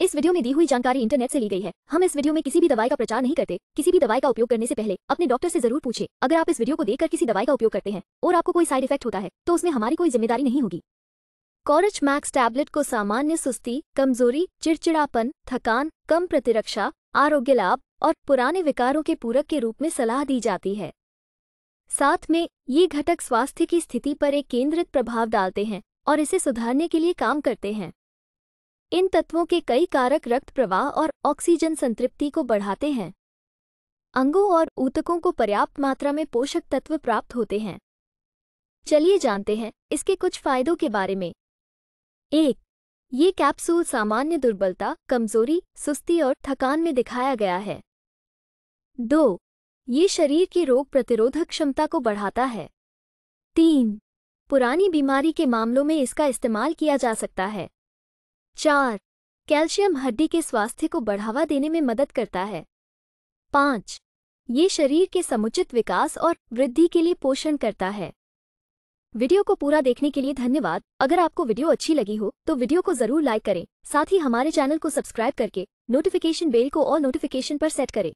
इस वीडियो में दी हुई जानकारी इंटरनेट से ली गई है हम इस वीडियो में किसी भी दवाई का प्रचार नहीं करते किसी भी दवाई का उपयोग करने से पहले अपने डॉक्टर से जरूर पूछे अगर आप इस वीडियो को देखकर किसी दवाई का उपयोग करते हैं और आपको कोई साइड इफेक्ट होता है तो उसमें हमारी कोई जिम्मेदारी नहीं होगी कॉरच मैक्स टैबलेट को सामान्य सुस्ती कमजोरी चिड़चिड़ापन थकान कम प्रतिरक्षा आरोग्य लाभ और पुराने विकारों के पूरक के रूप में सलाह दी जाती है साथ में ये घटक स्वास्थ्य की स्थिति पर एक केंद्रित प्रभाव डालते हैं और इसे सुधारने के लिए काम करते हैं इन तत्वों के कई कारक रक्त प्रवाह और ऑक्सीजन संतृप्ति को बढ़ाते हैं अंगों और ऊतकों को पर्याप्त मात्रा में पोषक तत्व प्राप्त होते हैं चलिए जानते हैं इसके कुछ फायदों के बारे में एक ये कैप्सूल सामान्य दुर्बलता कमजोरी सुस्ती और थकान में दिखाया गया है दो ये शरीर की रोग प्रतिरोधक क्षमता को बढ़ाता है तीन पुरानी बीमारी के मामलों में इसका इस्तेमाल किया जा सकता है चार कैल्शियम हड्डी के स्वास्थ्य को बढ़ावा देने में मदद करता है पाँच ये शरीर के समुचित विकास और वृद्धि के लिए पोषण करता है वीडियो को पूरा देखने के लिए धन्यवाद अगर आपको वीडियो अच्छी लगी हो तो वीडियो को जरूर लाइक करें साथ ही हमारे चैनल को सब्सक्राइब करके नोटिफिकेशन बेल को और नोटिफिकेशन पर सेट करें